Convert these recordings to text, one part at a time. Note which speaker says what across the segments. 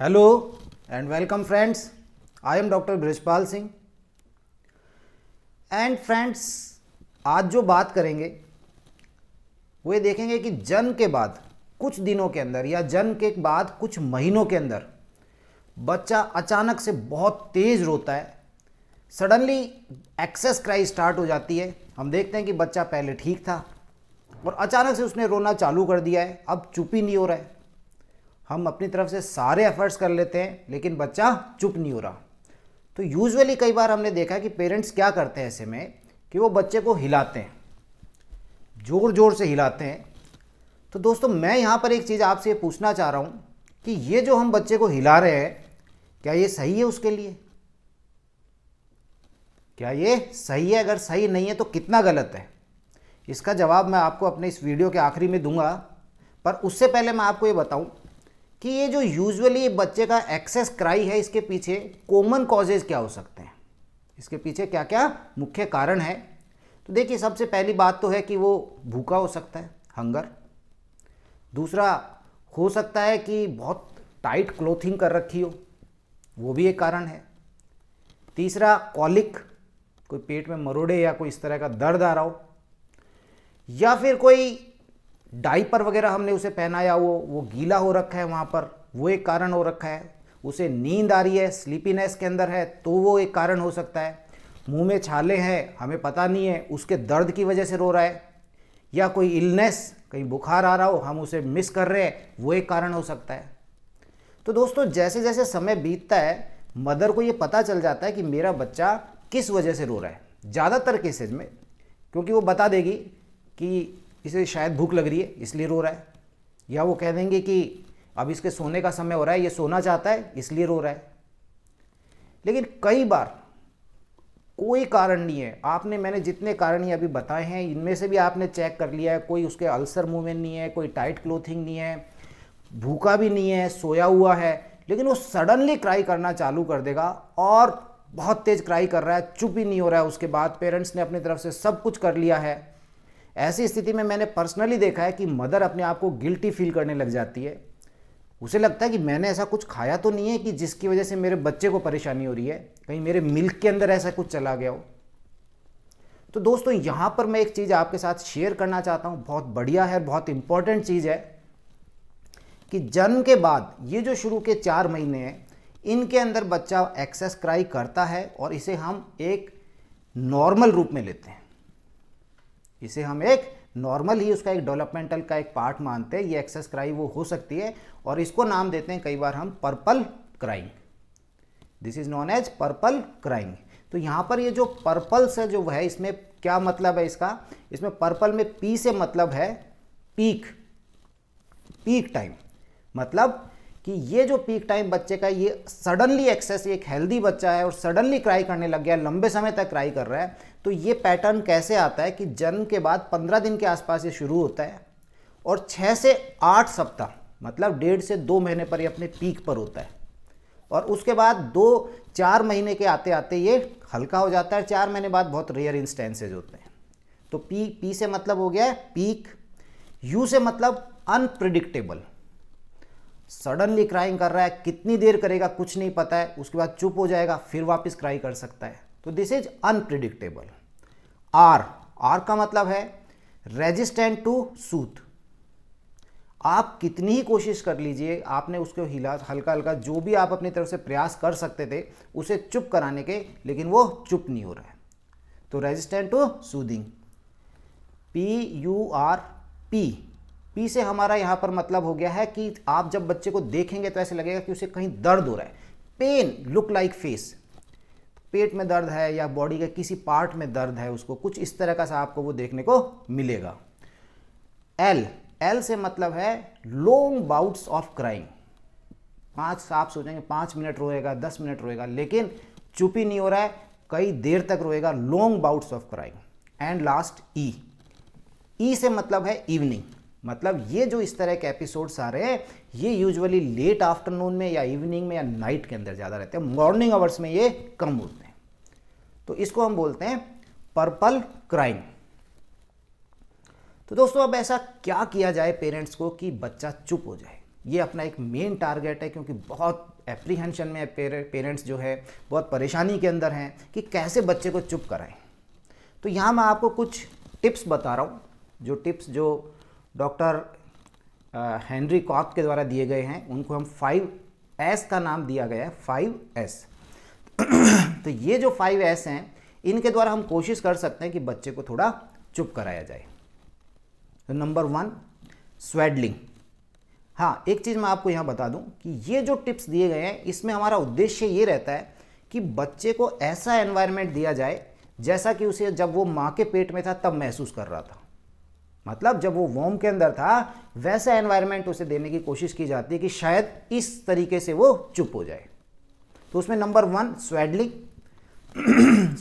Speaker 1: hello and welcome friends I am doctor Brajpal Singh and friends आज जो बात करेंगे वो ये देखेंगे कि जन्म के बाद कुछ दिनों के अंदर या जन्म के बाद कुछ महीनों के अंदर बच्चा अचानक से बहुत तेज़ रोता है सडनली एक्सेस क्राई स्टार्ट हो जाती है हम देखते हैं कि बच्चा पहले ठीक था और अचानक से उसने रोना चालू कर दिया है अब चुप ही नहीं हो रहा है हम अपनी तरफ से सारे एफर्ट्स कर लेते हैं लेकिन बच्चा चुप नहीं हो रहा तो यूजुअली कई बार हमने देखा कि पेरेंट्स क्या करते हैं ऐसे में कि वो बच्चे को हिलाते हैं ज़ोर ज़ोर से हिलाते हैं तो दोस्तों मैं यहाँ पर एक चीज़ आपसे ये पूछना चाह रहा हूँ कि ये जो हम बच्चे को हिला रहे हैं क्या ये सही है उसके लिए क्या ये सही है अगर सही नहीं है तो कितना गलत है इसका जवाब मैं आपको अपने इस वीडियो के आखिरी में दूंगा पर उससे पहले मैं आपको ये बताऊं कि ये जो यूजुअली बच्चे का एक्सेस क्राई है इसके पीछे कॉमन कॉजेज क्या हो सकते हैं इसके पीछे क्या क्या मुख्य कारण है तो देखिए सबसे पहली बात तो है कि वो भूखा हो सकता है हंगर दूसरा हो सकता है कि बहुत टाइट क्लोथिंग कर रखी हो वो भी एक कारण है तीसरा कॉलिक कोई पेट में मरोड़े या कोई इस तरह का दर्द आ रहा हो या फिर कोई डाइपर वगैरह हमने उसे पहनाया वो वो गीला हो रखा है वहाँ पर वो एक कारण हो रखा है उसे नींद आ रही है स्लीपीनेस के अंदर है तो वो एक कारण हो सकता है मुंह में छाले हैं हमें पता नहीं है उसके दर्द की वजह से रो रहा है या कोई इलनेस कहीं बुखार आ रहा हो हम उसे मिस कर रहे हैं वो एक कारण हो सकता है तो दोस्तों जैसे जैसे समय बीतता है मदर को ये पता चल जाता है कि मेरा बच्चा किस वजह से रो रहा है ज़्यादातर केसेज में क्योंकि वो बता देगी कि इसे शायद भूख लग रही है इसलिए रो रहा है या वो कह देंगे कि अब इसके सोने का समय हो रहा है ये सोना चाहता है इसलिए रो रहा है लेकिन कई बार कोई कारण नहीं है आपने मैंने जितने कारण ये अभी बताए हैं इनमें से भी आपने चेक कर लिया है कोई उसके अल्सर मूवमेंट नहीं है कोई टाइट क्लोथिंग नहीं है भूखा भी नहीं है सोया हुआ है लेकिन वो सडनली क्राई करना चालू कर देगा और बहुत तेज़ क्राई कर रहा है चुप ही नहीं हो रहा है उसके बाद पेरेंट्स ने अपनी तरफ से सब कुछ कर लिया है ऐसी स्थिति में मैंने पर्सनली देखा है कि मदर अपने आप को गिल्टी फील करने लग जाती है उसे लगता है कि मैंने ऐसा कुछ खाया तो नहीं है कि जिसकी वजह से मेरे बच्चे को परेशानी हो रही है कहीं मेरे मिल्क के अंदर ऐसा कुछ चला गया हो तो दोस्तों यहाँ पर मैं एक चीज़ आपके साथ शेयर करना चाहता हूँ बहुत बढ़िया है बहुत इंपॉर्टेंट चीज़ है कि जन्म के बाद ये जो शुरू के चार महीने हैं इनके अंदर बच्चा एक्सेस क्राई करता है और इसे हम एक नॉर्मल रूप में लेते हैं इसे हम एक नॉर्मल ही उसका एक डेवलपमेंटल का एक पार्ट मानते हैं ये एक्सेस क्राई वो हो सकती है और इसको नाम देते हैं कई बार हम purple crying this is known as purple crying तो यहाँ पर ये जो पर्पल्स है जो है इसमें क्या मतलब है इसका इसमें पर्पल में पी से मतलब है पीक पीक टाइम मतलब कि ये जो पीक टाइम बच्चे का ये सडनली एक्सेस एक हेल्दी बच्चा है और सडनली क्राई करने लग गया लंबे समय तक क्राई कर रहा है तो ये पैटर्न कैसे आता है कि जन्म के बाद पंद्रह दिन के आसपास ये शुरू होता है और छः से आठ सप्ताह मतलब डेढ़ से दो महीने पर ये अपने पीक पर होता है और उसके बाद दो चार महीने के आते आते ये हल्का हो जाता है चार महीने बाद बहुत रेयर इंस्टेंसेज होते हैं तो पी पी से मतलब हो गया है पीक यू से मतलब अनप्रिडिक्टेबल सडनली क्राइंग कर रहा है कितनी देर करेगा कुछ नहीं पता है उसके बाद चुप हो जाएगा फिर वापस क्राई कर सकता है तो this is unpredictable R R का मतलब है रेजिस्टेंट टू सूत आप कितनी ही कोशिश कर लीजिए आपने उसको हिला हल्का हल्का जो भी आप अपनी तरफ से प्रयास कर सकते थे उसे चुप कराने के लेकिन वो चुप नहीं हो रहा है तो resistant to soothing P U R P P से हमारा यहाँ पर मतलब हो गया है कि आप जब बच्चे को देखेंगे तो ऐसे लगेगा कि उसे कहीं दर्द हो रहा है पेन लुक लाइक फेस पेट में दर्द है या बॉडी के किसी पार्ट में दर्द है उसको कुछ इस तरह का सा आपको वो देखने को मिलेगा एल एल से मतलब है लॉन्ग बाउट्स ऑफ क्राइम पाँच आप सोचेंगे पाँच मिनट रोएगा दस मिनट रोएगा लेकिन चुप ही नहीं हो रहा है कई देर तक रोएगा long bouts of crying and last E E से मतलब है इवनिंग मतलब ये जो इस तरह के एपिसोड्स आ रहे हैं ये यूजुअली लेट आफ्टरनून में या इवनिंग में या नाइट के अंदर ज़्यादा रहते हैं मॉर्निंग आवर्स में ये कम होते हैं तो इसको हम बोलते हैं पर्पल क्राइम तो दोस्तों अब ऐसा क्या किया जाए पेरेंट्स को कि बच्चा चुप हो जाए ये अपना एक मेन टारगेट है क्योंकि बहुत एप्रीहेंशन में पेरेंट्स जो है बहुत परेशानी के अंदर हैं कि कैसे बच्चे को चुप कराएं तो यहाँ मैं आपको कुछ टिप्स बता रहा हूँ जो टिप्स जो डॉक्टर हेनरी कॉक के द्वारा दिए गए हैं उनको हम फाइव एस का नाम दिया गया है फाइव एस तो ये जो फाइव एस हैं इनके द्वारा हम कोशिश कर सकते हैं कि बच्चे को थोड़ा चुप कराया जाए तो नंबर वन स्वेडलिंग हाँ एक चीज़ मैं आपको यहाँ बता दूँ कि ये जो टिप्स दिए गए हैं इसमें हमारा उद्देश्य ये रहता है कि बच्चे को ऐसा एनवायरनमेंट दिया जाए जैसा कि उसे जब वो माँ के पेट में था तब महसूस कर रहा था मतलब जब वो वॉम के अंदर था वैसा एनवायरनमेंट उसे देने की कोशिश की जाती है कि शायद इस तरीके से वो चुप हो जाए तो उसमें नंबर वन स्वेडलिंग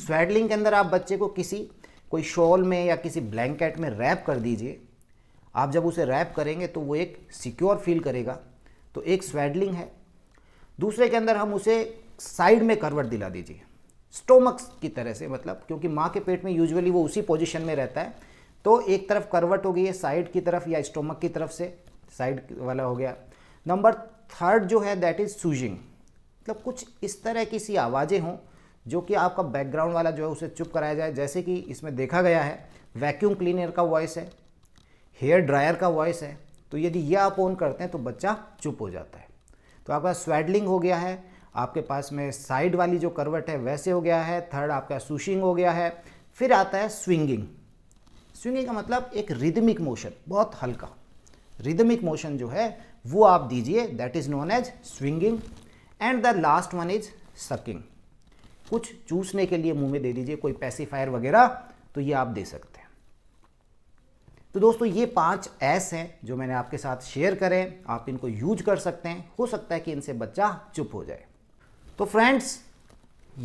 Speaker 1: स्वेडलिंग के अंदर आप बच्चे को किसी कोई शॉल में या किसी ब्लैंकेट में रैप कर दीजिए आप जब उसे रैप करेंगे तो वो एक सिक्योर फील करेगा तो एक स्वेडलिंग है दूसरे के अंदर हम उसे साइड में करवट दिला दीजिए स्टोमक्स की तरह से मतलब क्योंकि माँ के पेट में यूजुअली वो उसी पोजीशन में रहता है तो एक तरफ करवट हो गई है साइड की तरफ या स्टोमक की तरफ से साइड वाला हो गया नंबर थर्ड जो है दैट इज़ सूजिंग मतलब कुछ इस तरह की सी आवाज़ें हों जो कि आपका बैकग्राउंड वाला जो है उसे चुप कराया जाए जैसे कि इसमें देखा गया है वैक्यूम क्लीनर का वॉइस है हेयर ड्रायर का वॉइस है तो यदि यह आप ऑन करते हैं तो बच्चा चुप हो जाता है तो आपका स्वेडलिंग हो गया है आपके पास में साइड वाली जो करवट है वैसे हो गया है थर्ड आपका सुशिंग हो गया है फिर आता है स्विंगिंग स्विंगिंग का मतलब एक रिदमिक मोशन बहुत हल्का रिदमिक मोशन जो है वो आप दीजिए that is known as swinging and the last one is sucking कुछ चूसने के लिए मुंह में दे दीजिए कोई पैसीफायर वगैरह तो ये आप दे सकते हैं तो दोस्तों ये पांच एस हैं जो मैंने आपके साथ शेयर करें आप इनको यूज कर सकते हैं हो सकता है कि इनसे बच्चा चुप हो जाए तो फ्रेंड्स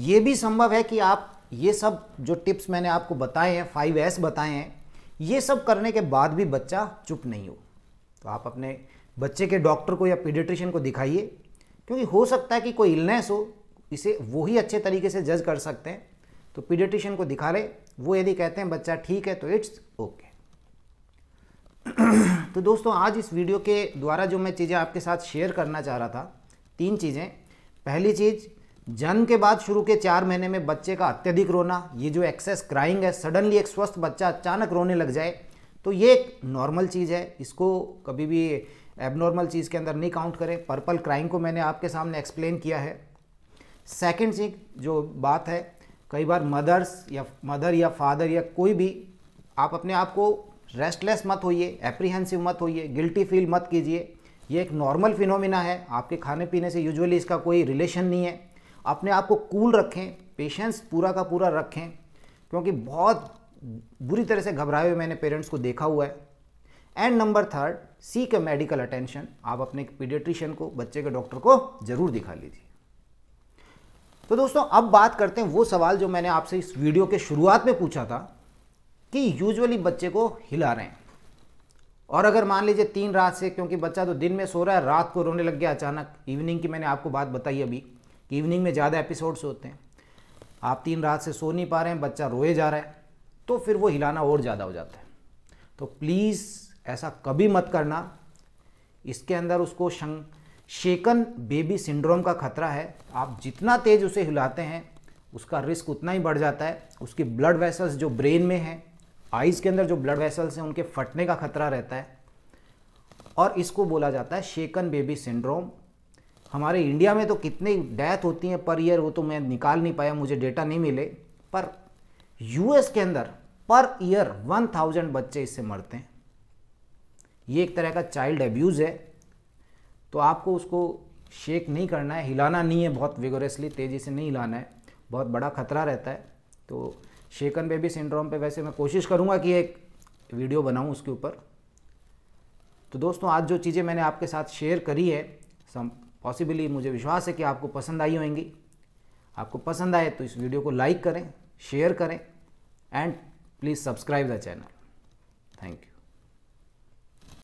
Speaker 1: ये भी संभव है कि आप ये सब जो टिप्स मैंने आपको बताए हैं फाइव एस बताए हैं ये सब करने के बाद भी बच्चा चुप नहीं हो तो आप अपने बच्चे के डॉक्टर को या पीडियट्रिशियन को दिखाइए क्योंकि हो सकता है कि कोई इलनेस हो इसे वो ही अच्छे तरीके से जज कर सकते हैं तो पीडियट्रिशियन को दिखा ले वो यदि कहते हैं बच्चा ठीक है तो इट्स ओके तो दोस्तों आज इस वीडियो के द्वारा जो मैं चीज़ें आपके साथ शेयर करना चाह रहा था तीन चीज़ें पहली चीज़ जन्म के बाद शुरू के चार महीने में बच्चे का अत्यधिक रोना ये जो एक्सेस क्राइंग है सडनली एक स्वस्थ बच्चा अचानक रोने लग जाए तो ये एक नॉर्मल चीज़ है इसको कभी भी एबनॉर्मल चीज़ के अंदर नहीं काउंट करें पर्पल क्राइंग को मैंने आपके सामने एक्सप्लेन किया है सेकेंड चीज जो बात है कई बार मदर्स या मदर या फादर या कोई भी आप अपने आप को रेस्टलेस मत होइए एप्रीहेंसिव मत होइए गिल्टी फील मत कीजिए ये एक नॉर्मल फिनोमिना है आपके खाने पीने से यूजुअली इसका कोई रिलेशन नहीं है अपने आप को कूल रखें पेशेंस पूरा का पूरा रखें क्योंकि बहुत बुरी तरह से घबराए हुए मैंने पेरेंट्स को देखा हुआ है एंड नंबर थर्ड सी के मेडिकल अटेंशन आप अपने पीडियट्रिशियन को बच्चे के डॉक्टर को जरूर दिखा लीजिए तो दोस्तों अब बात करते हैं वो सवाल जो मैंने आपसे इस वीडियो के शुरुआत में पूछा था कि यूजुअली बच्चे को हिला रहे हैं और अगर मान लीजिए तीन रात से क्योंकि बच्चा तो दिन में सो रहा है रात को रोने लग गया अचानक इवनिंग की मैंने आपको बात बताई अभी कि इवनिंग में ज़्यादा एपिसोड्स होते हैं आप तीन रात से सो नहीं पा रहे हैं बच्चा रोए जा रहा है तो फिर वो हिलाना और ज़्यादा हो जाता है तो प्लीज़ ऐसा कभी मत करना इसके अंदर उसको शं शेकन बेबी सिंड्रोम का खतरा है आप जितना तेज़ उसे हिलाते हैं उसका रिस्क उतना ही बढ़ जाता है उसकी ब्लड वेसल्स जो ब्रेन में हैं आइज़ के अंदर जो ब्लड वेसल्स हैं उनके फटने का खतरा रहता है और इसको बोला जाता है शेकन बेबी सिंड्रोम हमारे इंडिया में तो कितने डेथ होती हैं पर ईयर वो तो मैं निकाल नहीं पाया मुझे डेटा नहीं मिले पर यूएस के अंदर पर ईयर 1000 बच्चे इससे मरते हैं ये एक तरह का चाइल्ड एब्यूज़ है तो आपको उसको शेक नहीं करना है हिलाना नहीं है बहुत विगोरेसली तेज़ी से नहीं हिलाना है बहुत बड़ा खतरा रहता है तो शेकन बेबी सिंड्रोम पे वैसे मैं कोशिश करूँगा कि एक वीडियो बनाऊँ उसके ऊपर तो दोस्तों आज जो चीज़ें मैंने आपके साथ शेयर करी है सम पॉसिबली मुझे विश्वास है कि आपको पसंद आई होंगी आपको पसंद आए तो इस वीडियो को लाइक करें शेयर करें and please subscribe the channel thank you